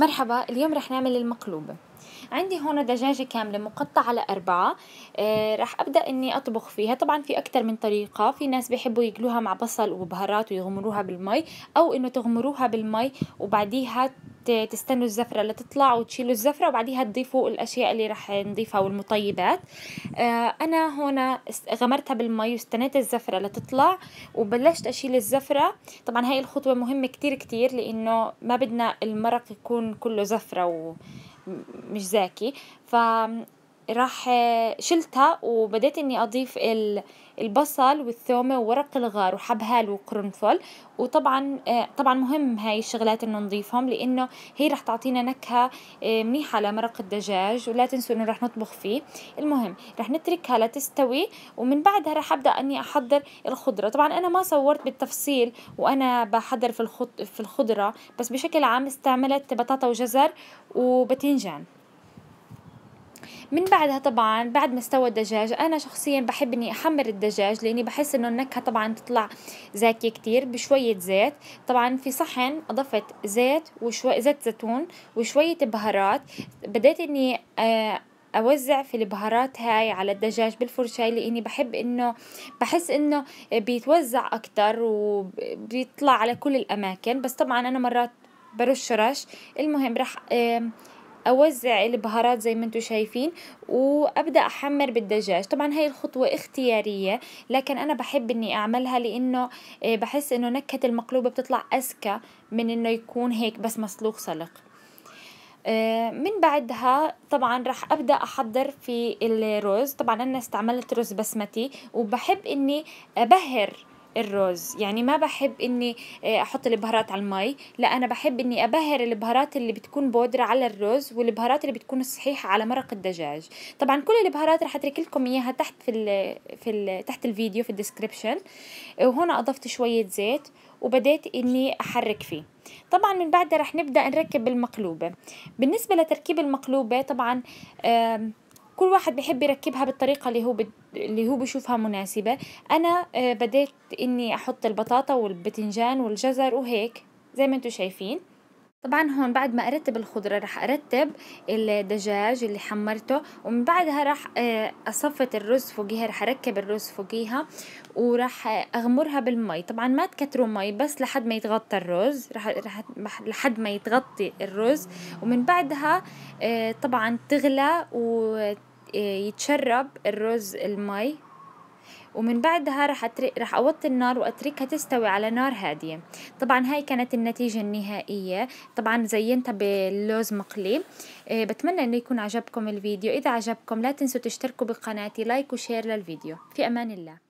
مرحبا اليوم رح نعمل المقلوبة عندي هون دجاجة كاملة مقطعة لأربعة آه رح أبدأ أني أطبخ فيها طبعا في أكتر من طريقة في ناس بيحبوا يقلوها مع بصل وبهارات ويغمروها بالماء أو أنه تغمروها بالماء وبعديها تستنوا الزفرة لتطلع وتشيلوا الزفرة وبعديها تضيفوا الأشياء اللي رح نضيفها والمطيبات آه، أنا هنا غمرتها بالمي واستنيت الزفرة لتطلع وبلشت أشيل الزفرة طبعا هاي الخطوة مهمة كتير كتير لأنه ما بدنا المرق يكون كله زفرة و مش زاكي راح شلتها وبدأت اني اضيف البصل والثومة وورق الغار وحبهان وقرنفل وطبعا آه، طبعا مهم هاي الشغلات انه نضيفهم لانه هي راح تعطينا نكهة آه، منيحة لمرق الدجاج ولا تنسوا انه راح نطبخ فيه المهم راح نتركها لتستوي ومن بعدها راح ابدأ اني احضر الخضرة طبعا انا ما صورت بالتفصيل وانا بحضر في الخضرة بس بشكل عام استعملت بطاطا وجزر وبتنجان من بعدها طبعا بعد ما استوى الدجاج انا شخصيا بحب اني احمر الدجاج لاني بحس انه النكهه طبعا تطلع زاكيه كتير بشويه زيت طبعا في صحن اضفت زيت وشوي زيت زيتون وشويه بهارات بديت اني آه اوزع في البهارات هاي على الدجاج بالفرشاة لاني بحب انه بحس انه بيتوزع اكتر وبيطلع على كل الاماكن بس طبعا انا مرات برش رش المهم راح اوزع البهارات زي ما انتم شايفين وابدا احمر بالدجاج طبعا هاي الخطوه اختياريه لكن انا بحب اني اعملها لانه آه، بحس انه نكهه المقلوبه بتطلع اذكى من انه يكون هيك بس مسلوق سلق آه، من بعدها طبعا راح ابدا احضر في الرز طبعا انا استعملت رز بسمتي وبحب اني ابهر الرز يعني ما بحب اني آه، احط البهارات على المي لا انا بحب اني ابهر البهارات اللي بتكون بودرة على الرز والبهارات اللي بتكون صحيحة على مرق الدجاج طبعا كل البهارات رح اترك لكم اياها تحت في ال في ال تحت الفيديو في الديسكربشن وهنا اضفت شوية زيت وبدأت اني احرك فيه طبعا من بعدها رح نبدأ نركب المقلوبة بالنسبة لتركيب المقلوبة طبعا آه كل واحد بحب يركبها بالطريقة اللي هو بد... اللي هو بشوفها مناسبة أنا آه، بديت إني أحط البطاطا والبتنجان والجزر وهيك زي ما انتم شايفين طبعا هون بعد ما ارتب الخضرة رح ارتب الدجاج اللي حمرته ومن بعدها رح آه، اصفت الرز فوقيها رح اركب الرز فوقيها ورح اغمرها بالمي طبعا ما تكتروا مي بس لحد ما يتغطى الرز رح, رح لحد ما يتغطي الرز ومن بعدها آه، طبعا تغلى وت يتشرب الرز المي ومن بعدها رح, رح أوطي النار وأتركها تستوي على نار هادية طبعا هاي كانت النتيجة النهائية طبعا زينتها باللوز مقلي آه، بتمنى أنه يكون عجبكم الفيديو إذا عجبكم لا تنسوا تشتركوا بقناتي لايك وشير للفيديو في أمان الله